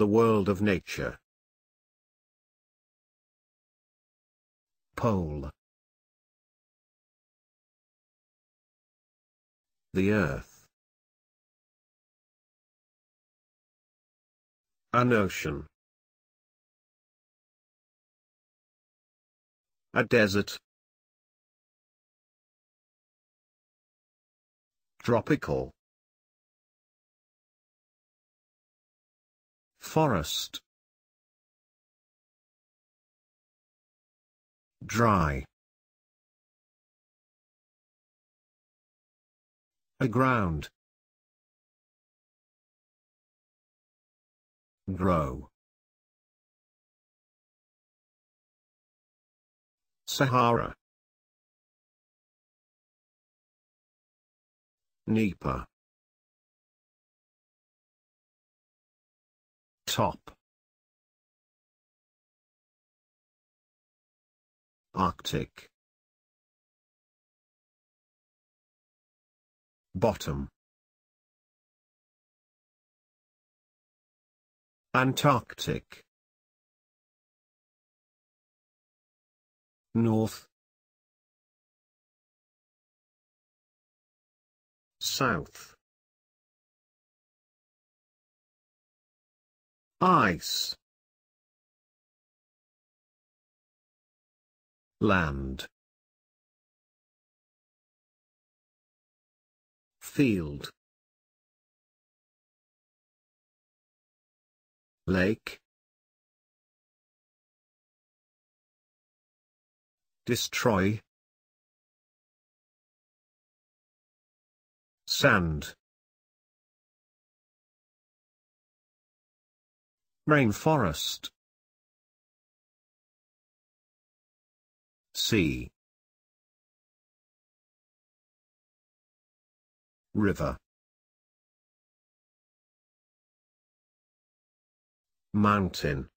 the world of nature. Pole The earth An ocean A desert Tropical Forest. Dry. A ground. Grow. Sahara. Nipa. top. Arctic. Bottom. Antarctic. North. South. ice land field lake destroy sand Rainforest. Sea. River. Mountain.